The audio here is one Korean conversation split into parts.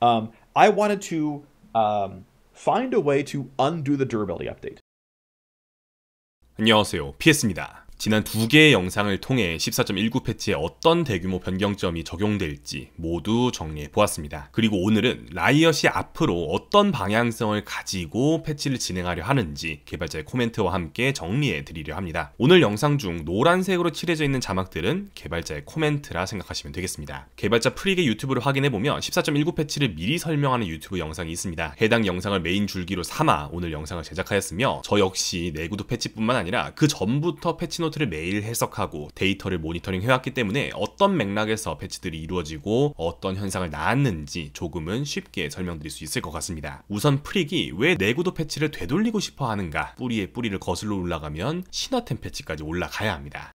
Um, I wanted to um, find a way to undo the durability update. 안녕하세요. 피했습니다. 지난 두 개의 영상을 통해 14.19 패치에 어떤 대규모 변경점이 적용될지 모두 정리해 보았습니다. 그리고 오늘은 라이엇이 앞으로 어떤 방향성을 가지고 패치를 진행하려 하는지 개발자의 코멘트와 함께 정리해 드리려 합니다. 오늘 영상 중 노란색으로 칠해져 있는 자막들은 개발자의 코멘트라 생각하시면 되겠습니다. 개발자 프릭의 유튜브를 확인해 보면 14.19 패치를 미리 설명하는 유튜브 영상이 있습니다. 해당 영상을 메인 줄기로 삼아 오늘 영상을 제작하였으며 저 역시 내구도 패치뿐만 아니라 그 전부터 패치 노 패치노트를 매일 해석하고 데이터를 모니터링 해왔기 때문에 어떤 맥락에서 패치들이 이루어지고 어떤 현상을 낳았는지 조금은 쉽게 설명드릴 수 있을 것 같습니다. 우선 프릭이 왜 내구도 패치를 되돌리고 싶어 하는가 뿌리에 뿌리를 거슬러 올라가면 신화템 패치까지 올라가야 합니다.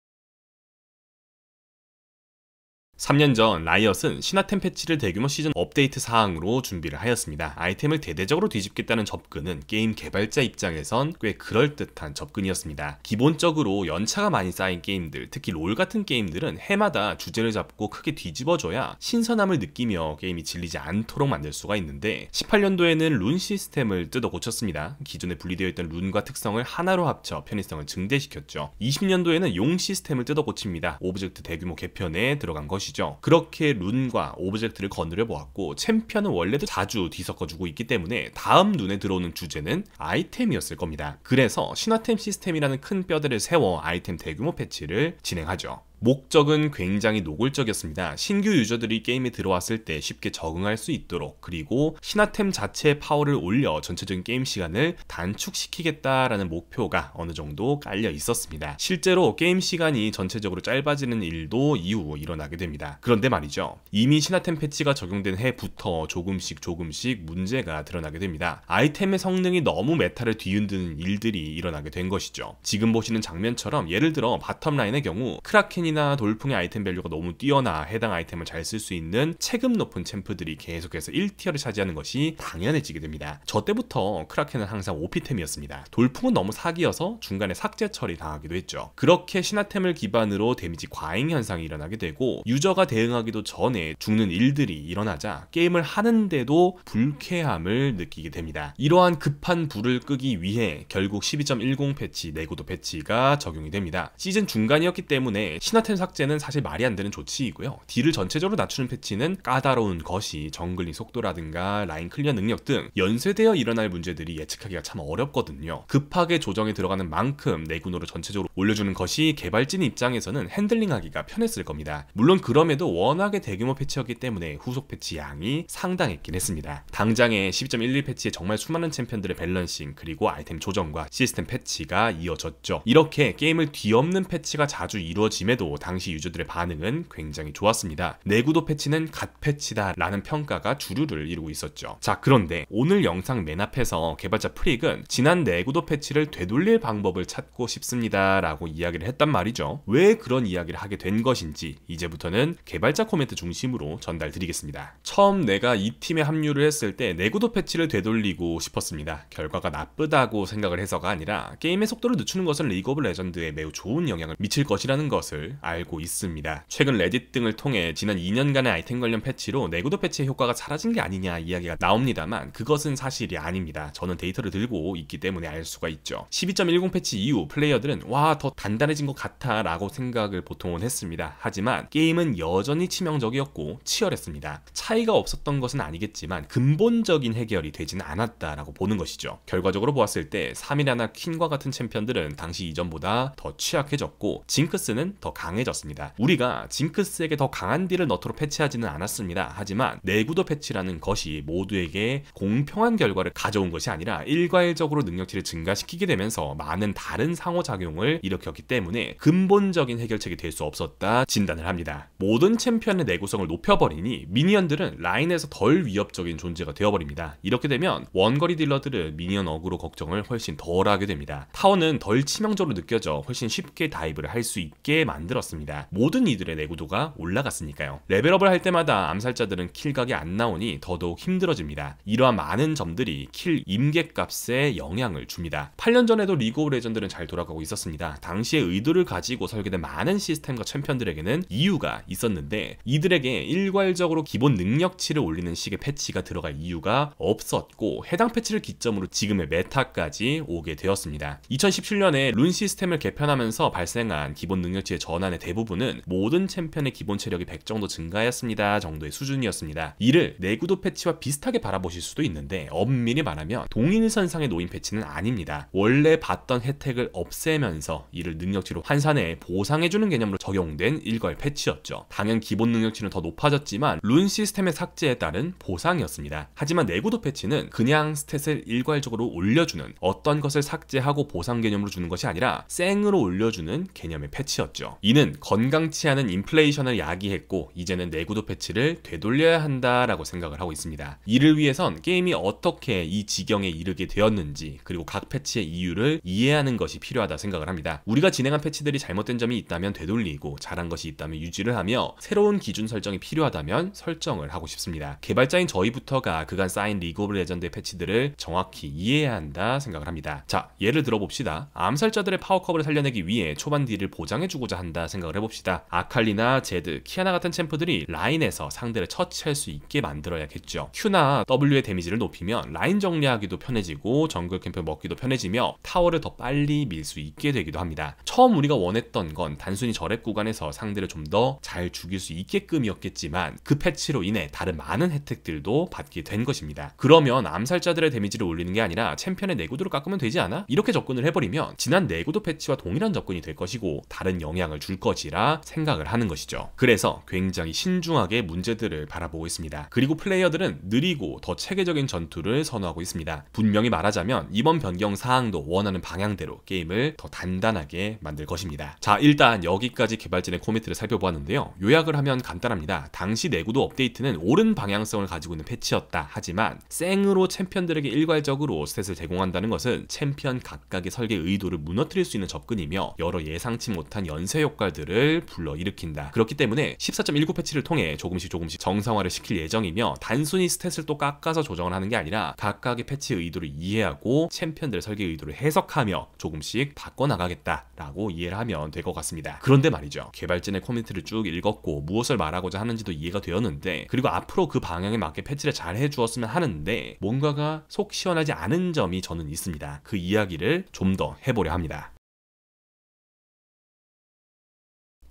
3년 전 라이엇은 신화템 패치를 대규모 시즌 업데이트 사항으로 준비를 하였습니다. 아이템을 대대적으로 뒤집겠다는 접근은 게임 개발자 입장에선 꽤 그럴듯한 접근이었습니다. 기본적으로 연차가 많이 쌓인 게임들, 특히 롤 같은 게임들은 해마다 주제를 잡고 크게 뒤집어줘야 신선함을 느끼며 게임이 질리지 않도록 만들 수가 있는데 18년도에는 룬 시스템을 뜯어 고쳤습니다. 기존에 분리되어 있던 룬과 특성을 하나로 합쳐 편의성을 증대시켰죠. 20년도에는 용 시스템을 뜯어 고칩니다. 오브젝트 대규모 개편에 들어간 것이죠. 것이죠. 그렇게 룬과 오브젝트를 건드려 보았고 챔피언은 원래도 자주 뒤섞어주고 있기 때문에 다음 눈에 들어오는 주제는 아이템이었을 겁니다. 그래서 신화템 시스템이라는 큰 뼈대를 세워 아이템 대규모 패치를 진행하죠. 목적은 굉장히 노골적이었습니다. 신규 유저들이 게임에 들어왔을 때 쉽게 적응할 수 있도록 그리고 신화템 자체의 파워를 올려 전체적인 게임 시간을 단축시키겠다라는 목표가 어느 정도 깔려 있었습니다. 실제로 게임 시간이 전체적으로 짧아지는 일도 이후 일어나게 됩니다. 그런데 말이죠. 이미 신화템 패치가 적용된 해부터 조금씩 조금씩 문제가 드러나게 됩니다. 아이템의 성능이 너무 메타를 뒤흔드는 일들이 일어나게 된 것이죠. 지금 보시는 장면처럼 예를 들어 바텀라인의 경우 크라켄이 템이나 돌풍의 아이템 밸류가 너무 뛰어나 해당 아이템을 잘 쓸 수 있는 체급 높은 챔프들이 계속해서 1티어를 차지하는 것이 당연해지게 됩니다. 저 때부터 크라켄은 항상 오피템이었습니다 돌풍은 너무 사기여서 중간에 삭제 처리 당하기도 했죠. 그렇게 신화템을 기반으로 데미지 과잉 현상이 일어나게 되고 유저가 대응하기도 전에 죽는 일들이 일어나자 게임을 하는데도 불쾌함을 느끼게 됩니다. 이러한 급한 불을 끄기 위해 결국 12.10 패치 내고도 패치가 적용이 됩니다. 시즌 중간이었기 때문에 신화 플라텐 삭제는 사실 말이 안 되는 조치이고요. 딜을 전체적으로 낮추는 패치는 까다로운 것이 정글링 속도라든가 라인 클리어 능력 등 연쇄되어 일어날 문제들이 예측하기가 참 어렵거든요. 급하게 조정에 들어가는 만큼 내구노를 전체적으로 올려주는 것이 개발진 입장에서는 핸들링하기가 편했을 겁니다. 물론 그럼에도 워낙에 대규모 패치였기 때문에 후속 패치 양이 상당했긴 했습니다. 당장에12.11 패치에 정말 수많은 챔피언들의 밸런싱 그리고 아이템 조정과 시스템 패치가 이어졌죠. 이렇게 게임을 뒤엎는 패치가 자주 이루어짐에도 그래도 당시 유저들의 반응은 굉장히 좋았습니다. 내구도 패치는 갓 패치다라는 평가가 주류를 이루고 있었죠. 자, 그런데 오늘 영상 맨 앞에서 개발자 프릭은 지난 내구도 패치를 되돌릴 방법을 찾고 싶습니다라고 이야기를 했단 말이죠. 왜 그런 이야기를 하게 된 것인지 이제부터는 개발자 코멘트 중심으로 전달드리겠습니다. 처음 내가 이 팀에 합류를 했을 때 내구도 패치를 되돌리고 싶었습니다. 결과가 나쁘다고 생각을 해서가 아니라 게임의 속도를 늦추는 것은 리그 오브 레전드에 매우 좋은 영향을 미칠 것이라는 것을 알고 있습니다. 최근 레딧 등을 통해 지난 2년간의 아이템 관련 패치로 내구도 패치의 효과가 사라진 게 아니냐 이야기가 나옵니다만 그것은 사실이 아닙니다. 저는 데이터를 들고 있기 때문에 알 수가 있죠. 12.10 패치 이후 플레이어들은 와 더 단단해진 것 같아 라고 생각을 보통은 했습니다. 하지만 게임은 여전히 치명적이었고 치열했습니다. 차이가 없었던 것은 아니겠지만 근본적인 해결이 되진 않았다라고 보는 것이죠. 결과적으로 보았을 때 3이라나 퀸과 같은 챔피언들은 당시 이전보다 더 취약해졌고 징크스는 더 강해졌습니다. 강해졌습니다. 우리가 징크스에게 더 강한 딜을 너트로 패치하지는 않았습니다. 하지만 내구도 패치라는 것이 모두에게 공평한 결과를 가져온 것이 아니라 일괄적으로 능력치를 증가시키게 되면서 많은 다른 상호작용을 일으켰기 때문에 근본적인 해결책이 될 수 없었다 진단을 합니다. 모든 챔피언의 내구성을 높여버리니 미니언들은 라인에서 덜 위협적인 존재가 되어버립니다. 이렇게 되면 원거리 딜러들은 미니언 어그로 걱정을 훨씬 덜 하게 됩니다. 타워는 덜 치명적으로 느껴져 훨씬 쉽게 다이브를 할 수 있게 만들 만들었습니다. 모든 이들의 내구도가 올라갔으니까요. 레벨업을 할 때마다 암살자들은 킬각이 안 나오니 더더욱 힘들어집니다. 이러한 많은 점들이 킬 임계값에 영향을 줍니다. 8년 전에도 리그 오브 레전드는 잘 돌아가고 있었습니다. 당시의 의도를 가지고 설계된 많은 시스템과 챔피언들에게는 이유가 있었는데 이들에게 일괄적으로 기본 능력치를 올리는 식의 패치가 들어갈 이유가 없었고 해당 패치를 기점으로 지금의 메타까지 오게 되었습니다. 2017년에 룬 시스템을 개편하면서 발생한 기본 능력치의 전환 권한의 대부분은 모든 챔피언의 기본 체력이 100 정도 증가하였습니다 정도의 수준이었습니다. 이를 내구도 패치와 비슷하게 바라보실 수도 있는데 엄밀히 말하면 동일선상의 노인 패치는 아닙니다. 원래 받던 혜택을 없애면서 이를 능력치로 환산해 보상해주는 개념으로 적용된 일괄 패치였죠. 당연 기본 능력치는 더 높아졌지만 룬 시스템의 삭제에 따른 보상이었습니다. 하지만 내구도 패치는 그냥 스탯을 일괄적으로 올려주는 어떤 것을 삭제하고 보상 개념으로 주는 것이 아니라 생으로 올려주는 개념의 패치였죠. 이 이는 건강치 않은 인플레이션을 야기했고 이제는 내구도 패치를 되돌려야 한다라고 생각을 하고 있습니다. 이를 위해선 게임이 어떻게 이 지경에 이르게 되었는지 그리고 각 패치의 이유를 이해하는 것이 필요하다 생각을 합니다. 우리가 진행한 패치들이 잘못된 점이 있다면 되돌리고 잘한 것이 있다면 유지를 하며 새로운 기준 설정이 필요하다면 설정을 하고 싶습니다. 개발자인 저희부터가 그간 쌓인 리그 오브 레전드의 패치들을 정확히 이해해야 한다 생각을 합니다. 자 예를 들어봅시다. 암살자들의 파워컵을 살려내기 위해 초반 딜을 보장해주고자 한다 생각을 해봅시다. 아칼리나 제드, 키아나 같은 챔프들이 라인에서 상대를 처치할 수 있게 만들어야겠죠. Q나 W의 데미지를 높이면 라인 정리하기도 편해지고 정글 캠프 먹기도 편해지며 타워를 더 빨리 밀 수 있게 되기도 합니다. 처음 우리가 원했던 건 단순히 절랩 구간에서 상대를 좀 더 잘 죽일 수 있게끔이었겠지만 그 패치로 인해 다른 많은 혜택들도 받게 된 것입니다. 그러면 암살자들의 데미지를 올리는 게 아니라 챔피언의 내구도를 깎으면 되지 않아? 이렇게 접근을 해버리면 지난 내구도 패치와 동일한 접근이 될 것이고 다른 영향을 줄줄 것이라 생각을 하는 것이죠. 그래서 굉장히 신중하게 문제들을 바라보고 있습니다. 그리고 플레이어들은 느리고 더 체계적인 전투를 선호하고 있습니다. 분명히 말하자면 이번 변경 사항도 원하는 방향대로 게임을 더 단단하게 만들 것입니다. 자 일단 여기까지 개발진의 코멘트를 살펴보았는데요. 요약을 하면 간단합니다. 당시 내구도 업데이트는 옳은 방향성을 가지고 있는 패치였다. 하지만 생으로 챔피언들에게 일괄적으로 스탯을 제공한다는 것은 챔피언 각각의 설계 의도를 무너뜨릴 수 있는 접근이며 여러 예상치 못한 연쇄 효과 효과들을 불러일으킨다. 그렇기 때문에 14.19 패치를 통해 조금씩 조금씩 정상화를 시킬 예정이며 단순히 스탯을 또 깎아서 조정을 하는 게 아니라 각각의 패치 의도를 이해하고 챔피언들 설계 의도를 해석하며 조금씩 바꿔나가겠다라고 이해를 하면 될 것 같습니다. 그런데 말이죠. 개발진의 코멘트를쭉 읽었고 무엇을 말하고자 하는지도 이해가 되었는데 그리고 앞으로 그 방향에 맞게 패치를 잘 해주었으면 하는데 뭔가가 속 시원하지 않은 점이 저는 있습니다. 그 이야기를 좀 더 해보려 합니다.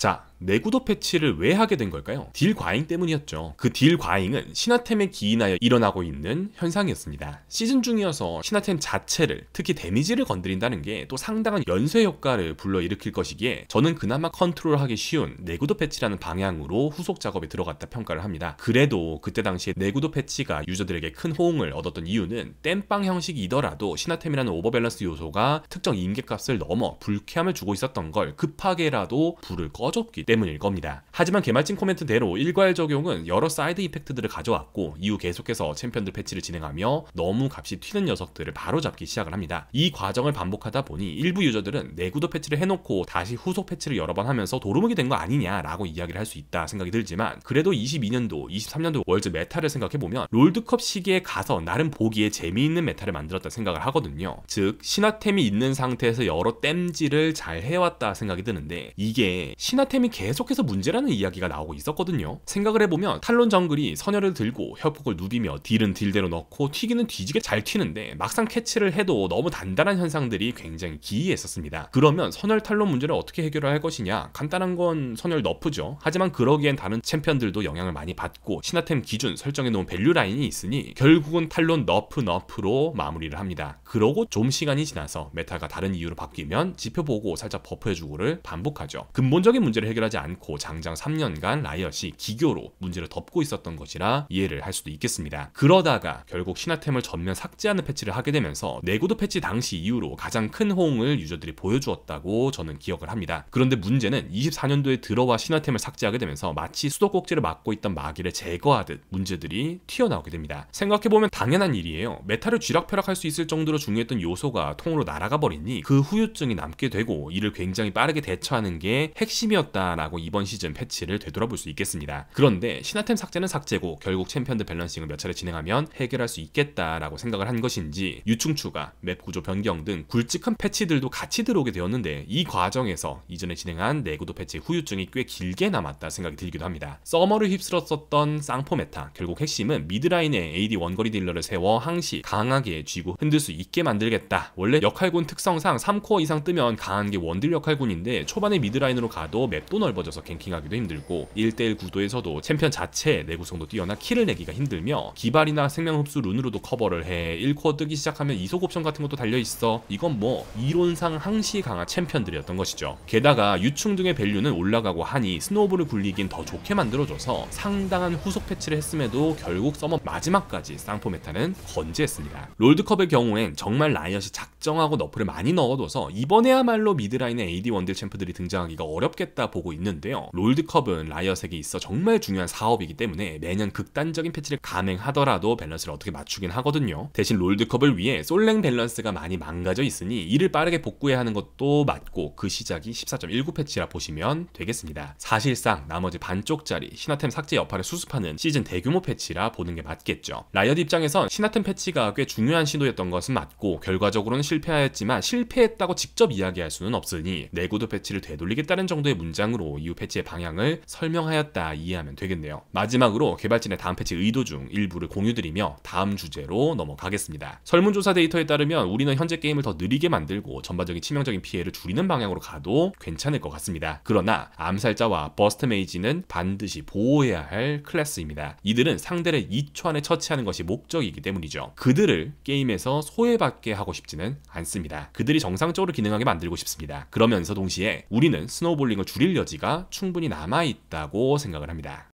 じゃあ。 내구도 패치를 왜 하게 된 걸까요? 딜 과잉 때문이었죠. 그 딜 과잉은 신화템에 기인하여 일어나고 있는 현상이었습니다. 시즌 중이어서 신화템 자체를 특히 데미지를 건드린다는 게 또 상당한 연쇄 효과를 불러일으킬 것이기에 저는 그나마 컨트롤하기 쉬운 내구도 패치라는 방향으로 후속 작업에 들어갔다 평가를 합니다. 그래도 그때 당시에 내구도 패치가 유저들에게 큰 호응을 얻었던 이유는 땜빵 형식이더라도 신화템이라는 오버밸런스 요소가 특정 인계값을 넘어 불쾌함을 주고 있었던 걸 급하게라도 불을 꺼줬기 때문입니다 때문일 겁니다. 하지만 개말진 코멘트대로 일괄 적용은 여러 사이드 이펙트들을 가져왔고 이후 계속해서 챔피언들 패치를 진행하며 너무 값이 튀는 녀석들을 바로잡기 시작을 합니다. 이 과정을 반복하다 보니 일부 유저들은 내구도 패치를 해놓고 다시 후속 패치를 여러 번 하면서 도루묵이 된 거 아니냐라고 이야기를 할 수 있다 생각이 들지만 그래도 22년도, 23년도 월드 메타를 생각해보면 롤드컵 시기에 가서 나름 보기에 재미있는 메타를 만들었다 생각을 하거든요. 즉 신화템이 있는 상태에서 여러 땜질을 잘 해왔다 생각이 드는데 이게 신화템이 계속해서 문제라는 이야기가 나오고 있었거든요. 생각을 해보면 탈론 정글이 선열을 들고 협곡을 누비며 딜은 딜대로 넣고 튀기는 뒤지게 잘 튀는데 막상 캐치를 해도 너무 단단한 현상들이 굉장히 기이했었습니다. 그러면 선열 탈론 문제를 어떻게 해결할 것이냐? 간단한 건 선열 너프죠. 하지만 그러기엔 다른 챔피언들도 영향을 많이 받고 신화템 기준 설정해 놓은 밸류 라인이 있으니 결국은 탈론 너프 너프로 마무리를 합니다. 그러고 좀 시간이 지나서 메타가 다른 이유로 바뀌면 지표 보고 살짝 버프해주고를 반복하죠. 근본적인 문제를 해결하지 하지 않고 장장 3년간 라이엇이 기교로 문제를 덮고 있었던 것이라 이해를 할 수도 있겠습니다. 그러다가 결국 신화템을 전면 삭제하는 패치를 하게 되면서 내구도 패치 당시 이후로 가장 큰 호응을 유저들이 보여주었다고 저는 기억을 합니다. 그런데 문제는 24년도에 들어와 신화템을 삭제하게 되면서 마치 수도꼭지를 막고 있던 마기를 제거하듯 문제들이 튀어나오게 됩니다. 생각해보면 당연한 일이에요. 메타를 쥐락펴락할 수 있을 정도로 중요했던 요소가 통으로 날아가 버리니 그 후유증이 남게 되고 이를 굉장히 빠르게 대처하는 게 핵심이었다 있었다라고 이번 시즌 패치를 되돌아볼 수 있겠습니다. 그런데 신화템 삭제는 삭제고 결국 챔피언드 밸런싱을 몇 차례 진행하면 해결할 수 있겠다라고 생각을 한 것인지 유충 추가, 맵 구조 변경 등 굵직한 패치들도 같이 들어오게 되었는데 이 과정에서 이전에 진행한 내구도 패치 후유증이 꽤 길게 남았다 생각이 들기도 합니다. 서머를 휩쓸었었던 쌍포 메타 결국 핵심은 미드라인에 AD 원거리 딜러를 세워 항시 강하게 쥐고 흔들 수 있게 만들겠다. 원래 역할군 특성상 3코어 이상 뜨면 강한 게 원딜 역할군인데 초반에 미드라인으로 가도 맵도 넓어져서 갱킹하기도 힘들고 1대1 구도에서도 챔피언 자체의 내구성도 뛰어나 키를 내기가 힘들며 기발이나 생명흡수 룬으로도 커버를 해 1코어 뜨기 시작하면 이속 옵션 같은 것도 달려있어 이건 뭐 이론상 항시 강한 챔피언들이었던 것이죠 게다가 유충 등의 밸류는 올라가고 하니 스노우볼을 굴리긴 더 좋게 만들어줘서 상당한 후속 패치를 했음에도 결국 서머 마지막까지 쌍포 메타는 건재했습니다 롤드컵의 경우엔 정말 라이엇이 작 작정하고 너프를 많이 넣어둬서 이번에야말로 미드라인의 AD 원딜 챔프들이 등장하기가 어렵겠다 보고 있는데요. 롤드컵은 라이엇에게 있어 정말 중요한 사업이기 때문에 매년 극단적인 패치를 감행하더라도 밸런스를 어떻게 맞추긴 하거든요. 대신 롤드컵을 위해 솔랭 밸런스가 많이 망가져 있으니 이를 빠르게 복구해야 하는 것도 맞고 그 시작이 14.19 패치라 보시면 되겠습니다. 사실상 나머지 반쪽짜리 신화템 삭제 여파를 수습하는 시즌 대규모 패치라 보는 게 맞겠죠. 라이엇 입장에선 신화템 패치가 꽤 중요한 시도였던 것은 맞고 결과적으로는 실패하였지만 실패했다고 직접 이야기할 수는 없으니 내구도 패치를 되돌리겠다는 정도의 문장으로 이후 패치의 방향을 설명하였다 이해하면 되겠네요. 마지막으로 개발진의 다음 패치 의도 중 일부를 공유드리며 다음 주제로 넘어가겠습니다. 설문조사 데이터에 따르면 우리는 현재 게임을 더 느리게 만들고 전반적인 치명적인 피해를 줄이는 방향으로 가도 괜찮을 것 같습니다. 그러나 암살자와 버스트 메이지는 반드시 보호해야 할 클래스입니다. 이들은 상대를 2초 안에 처치하는 것이 목적이기 때문이죠. 그들을 게임에서 소외받게 하고 싶지는 않습니다. 그들이 정상적으로 기능하게 만들고 싶습니다. 그러면서 동시에 우리는 스노우볼링을 줄일 여지가 충분히 남아있다고 생각을 합니다.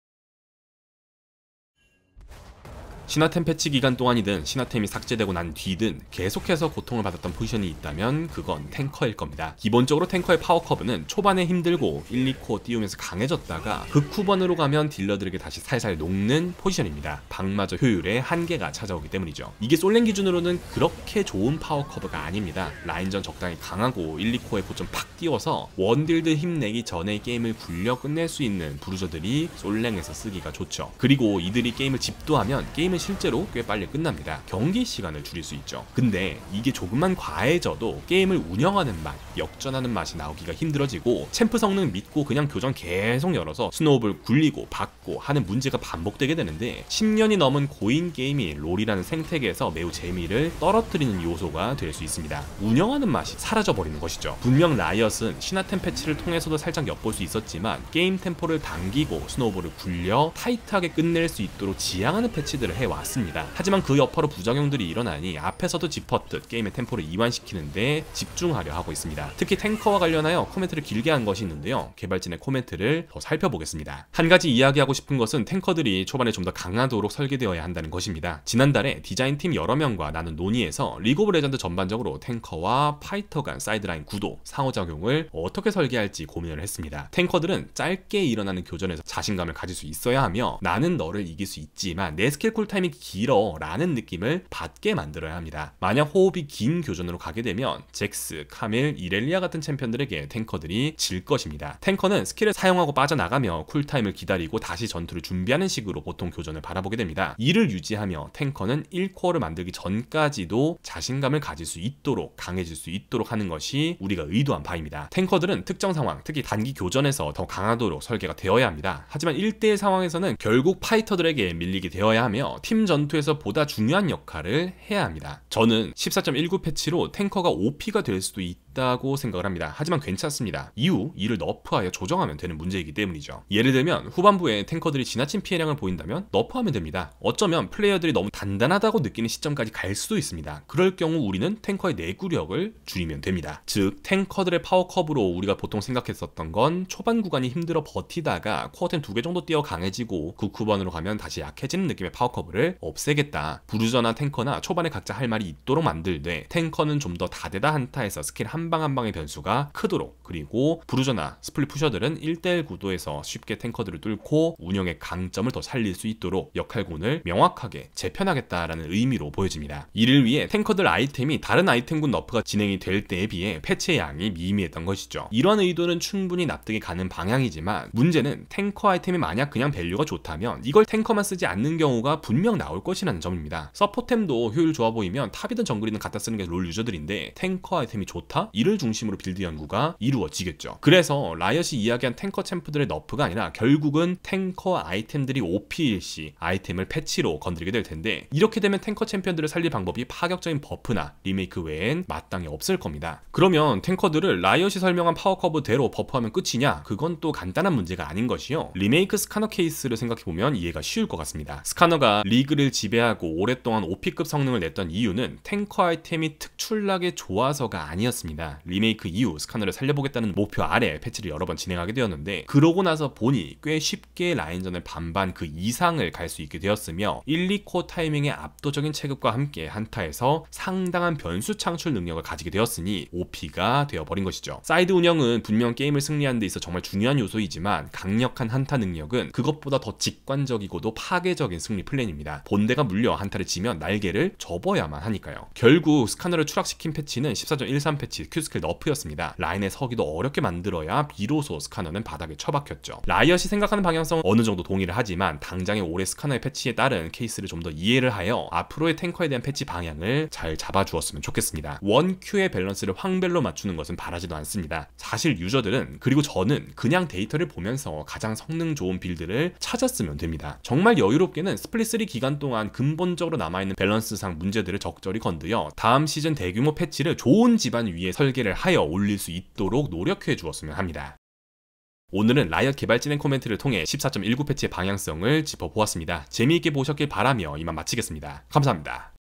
신화템 패치 기간 동안이든 신화템이 삭제되고 난 뒤든 계속해서 고통을 받았던 포지션이 있다면 그건 탱커일 겁니다. 기본적으로 탱커의 파워커브는 초반에 힘들고 1, 2코 띄우면서 강해졌다가 극 후반으로 가면 딜러들에게 다시 살살 녹는 포지션입니다. 방마저 효율에 한계가 찾아오기 때문이죠. 이게 솔랭 기준으로는 그렇게 좋은 파워커브가 아닙니다. 라인전 적당히 강하고 1, 2코에 포점 팍 띄워서 원딜드 힘내기 전에 게임을 굴려 끝낼 수 있는 부르저들이 솔랭에서 쓰기가 좋죠. 그리고 이들이 게임을 집도하면 게임을 하면 실제로 꽤 빨리 끝납니다. 경기 시간을 줄일 수 있죠. 근데 이게 조금만 과해져도 게임을 운영하는 맛, 역전하는 맛이 나오기가 힘들어지고 챔프 성능 믿고 그냥 교전 계속 열어서 스노우볼 굴리고 받고 하는 문제가 반복되게 되는데 10년이 넘은 고인 게임이 롤이라는 생태계에서 매우 재미를 떨어뜨리는 요소가 될 수 있습니다. 운영하는 맛이 사라져버리는 것이죠. 분명 라이엇은 신화템 패치를 통해서도 살짝 엿볼 수 있었지만 게임 템포를 당기고 스노우볼을 굴려 타이트하게 끝낼 수 있도록 지향하는 패치들을 해 왔습니다. 하지만 그 여파로 부작용들이 일어나니 앞에서도 짚었듯 게임의 템포를 이완시키는데 집중하려 하고 있습니다. 특히 탱커와 관련하여 코멘트를 길게 한 것이 있는데요. 개발진의 코멘트를 더 살펴보겠습니다. 한 가지 이야기하고 싶은 것은 탱커들이 초반에 좀 더 강하도록 설계되어야 한다는 것입니다. 지난달에 디자인팀 여러 명과 나눈 논의에서 리그 오브 레전드 전반적으로 탱커와 파이터 간 사이드라인 구도, 상호작용을 어떻게 설계할지 고민을 했습니다. 탱커들은 짧게 일어나는 교전에서 자신감을 가질 수 있어야 하며 나는 너를 이길 수 있지만 내 스킬 쿨타임 타임이 길어 라는 느낌을 받게 만들어야 합니다. 만약 호흡이 긴 교전으로 가게 되면 잭스, 카밀, 이렐리아 같은 챔피언들에게 탱커들이 질 것입니다. 탱커는 스킬을 사용하고 빠져나가며 쿨타임을 기다리고 다시 전투를 준비하는 식으로 보통 교전을 바라보게 됩니다. 이를 유지하며 탱커는 1코어를 만들기 전까지도 자신감을 가질 수 있도록 강해질 수 있도록 하는 것이 우리가 의도한 바입니다. 탱커들은 특정 상황, 특히 단기 교전에서 더 강하도록 설계가 되어야 합니다. 하지만 1대1 상황에서는 결국 파이터들에게 밀리게 되어야 하며 팀 전투에서 보다 중요한 역할을 해야 합니다. 저는 14.19 패치로 탱커가 OP가 될 수도 있다. 있다고 생각을 합니다. 하지만 괜찮습니다. 이후 이를 너프하여 조정하면 되는 문제이기 때문이죠. 예를 들면 후반부에 탱커들이 지나친 피해량을 보인다면 너프하면 됩니다. 어쩌면 플레이어들이 너무 단단하다고 느끼는 시점까지 갈 수도 있습니다. 그럴 경우 우리는 탱커의 내구력을 줄이면 됩니다. 즉 탱커들의 파워 컵으로 우리가 보통 생각했었던 건 초반 구간이 힘들어 버티다가 쿼텐 템두 개 정도 뛰어 강해지고 그후번으로 가면 다시 약해지는 느낌의 파워 커브를 없애겠다. 부르저나 탱커나 초반에 각자 할 말이 있도록 만들되 탱커는 좀 더 다대다 한타에서 스킬 한 한방한 방의 변수가 크도록 그리고 브루저나 스플릿 푸셔들은 1대1 구도에서 쉽게 탱커들을 뚫고 운영의 강점을 더 살릴 수 있도록 역할군을 명확하게 재편하겠다라는 의미로 보여집니다. 이를 위해 탱커들 아이템이 다른 아이템군 너프가 진행이 될 때에 비해 패치의 양이 미미했던 것이죠. 이런 의도는 충분히 납득이 가는 방향이지만 문제는 탱커 아이템이 만약 그냥 밸류가 좋다면 이걸 탱커만 쓰지 않는 경우가 분명 나올 것이라는 점입니다. 서포템도 효율 좋아 보이면 탑이든 정글이든 갖다 쓰는 게 롤 유저들인데 탱커 아이템이 좋다? 이를 중심으로 빌드 연구가 이루어지겠죠. 그래서 라이엇이 이야기한 탱커 챔프들의 너프가 아니라 결국은 탱커 아이템들이 OPC 아이템을 패치로 건드리게 될 텐데 이렇게 되면 탱커 챔피언들을 살릴 방법이 파격적인 버프나 리메이크 외엔 마땅히 없을 겁니다. 그러면 탱커들을 라이엇이 설명한 파워커브대로 버프하면 끝이냐? 그건 또 간단한 문제가 아닌 것이요. 리메이크 스카너 케이스를 생각해보면 이해가 쉬울 것 같습니다. 스카너가 리그를 지배하고 오랫동안 OP급 성능을 냈던 이유는 탱커 아이템이 특출나게 좋아서가 아니었습니다. 버전이나 리메이크 이후 스카너를 살려보겠다는 목표 아래 패치를 여러 번 진행하게 되었는데 그러고 나서 보니 꽤 쉽게 라인전을 반반 그 이상을 갈 수 있게 되었으며 1, 2코 타이밍의 압도적인 체급과 함께 한타에서 상당한 변수 창출 능력을 가지게 되었으니 OP가 되어버린 것이죠. 사이드 운영은 분명 게임을 승리하는 데 있어 정말 중요한 요소이지만 강력한 한타 능력은 그것보다 더 직관적이고도 파괴적인 승리 플랜입니다. 본대가 물려 한타를 치면 날개를 접어야만 하니까요. 결국 스카너를 추락시킨 패치는 14.13 패치 역시 큐스킬 너프였습니다. 라인에 서기도 어렵게 만들어야 비로소 스카너는 바닥에 처박혔죠. 라이엇이 생각하는 방향성은 어느 정도 동의를 하지만 당장의 올해 스카너의 패치에 따른 케이스를 좀 더 이해를 하여 앞으로의 탱커에 대한 패치 방향을 잘 잡아주었으면 좋겠습니다. 1 q 의 밸런스를 황벨로 맞추는 것은 바라지도 않습니다. 사실 유저들은 그리고 저는 그냥 데이터를 보면서 가장 성능 좋은 빌드를 찾았으면 됩니다. 정말 여유롭게는 스플릿 3 기간 동안 근본적으로 남아있는 밸런스상 문제들을 적절히 건드려 다음 시즌 대규모 패치를 좋은 집안 위에 설계를 하여 올릴 수 있도록 노력해 주었으면 합니다. 오늘은 라이엇 개발진행 코멘트를 통해 14.19 패치의 방향성을 짚어보았습니다. 재미있게 보셨길 바라며 이만 마치겠습니다. 감사합니다.